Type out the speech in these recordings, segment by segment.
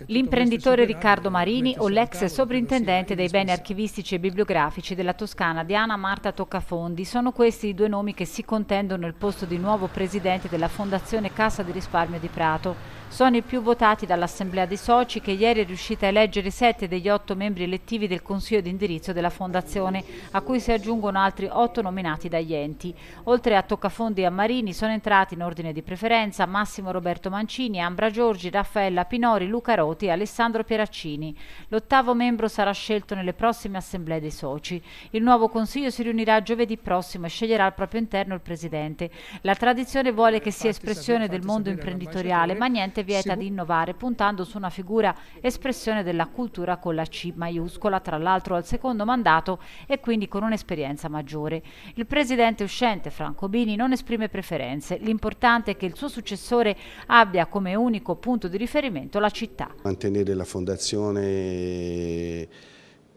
Certo, L'imprenditore Riccardo Marini o l'ex sovrintendente dei beni archivistici e bibliografici della Toscana Diana Marta Toccafondi sono questi i due nomi che si contendono il posto di nuovo presidente della Fondazione Cassa di Risparmio di Prato sono i più votati dall'Assemblea dei Soci che ieri è riuscita a eleggere sette degli otto membri elettivi del Consiglio di indirizzo della Fondazione, a cui si aggiungono altri otto nominati dagli enti. Oltre a Toccafondi e a Marini sono entrati in ordine di preferenza Massimo Roberto Mancini, Ambra Giorgi, Raffaella Pinori, Luca Roti e Alessandro Pieraccini. L'ottavo membro sarà scelto nelle prossime Assemblee dei Soci. Il nuovo Consiglio si riunirà giovedì prossimo e sceglierà al proprio interno il Presidente. La tradizione vuole eh, che sia espressione del mondo imprenditoriale, ma niente arte vieta di innovare puntando su una figura espressione della cultura con la C maiuscola, tra l'altro al secondo mandato e quindi con un'esperienza maggiore. Il presidente uscente Franco Bini non esprime preferenze, l'importante è che il suo successore abbia come unico punto di riferimento la città. Mantenere la fondazione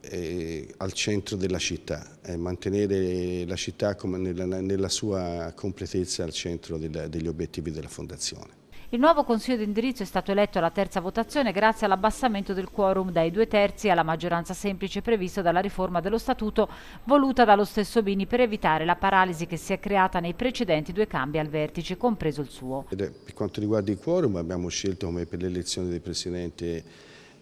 eh, al centro della città, eh, mantenere la città nella, sua completezza al centro degli obiettivi della Fondazione. Il nuovo Consiglio di indirizzo è stato eletto alla terza votazione grazie all'abbassamento del quorum dai due terzi alla maggioranza semplice prevista dalla riforma dello Statuto voluta dallo stesso Bini per evitare la paralisi che si è creata nei precedenti due cambi al vertice, compreso il suo. Per quanto riguarda il quorum abbiamo scelto come per l'elezione del Presidente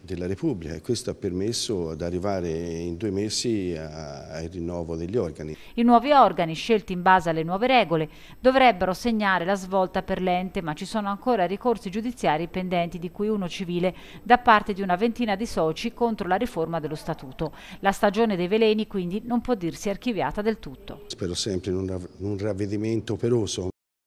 della Repubblica e questo ha permesso di arrivare in due mesi al rinnovo degli organi. I nuovi organi, scelti in base alle nuove regole, dovrebbero segnare la svolta per l'ente, ma ci sono ancora ricorsi giudiziari pendenti, di cui uno civile, da parte di una ventina di soci contro la riforma dello Statuto. La stagione dei veleni quindi non può dirsi archiviata del tutto. Spero sempre in un ravvedimento operoso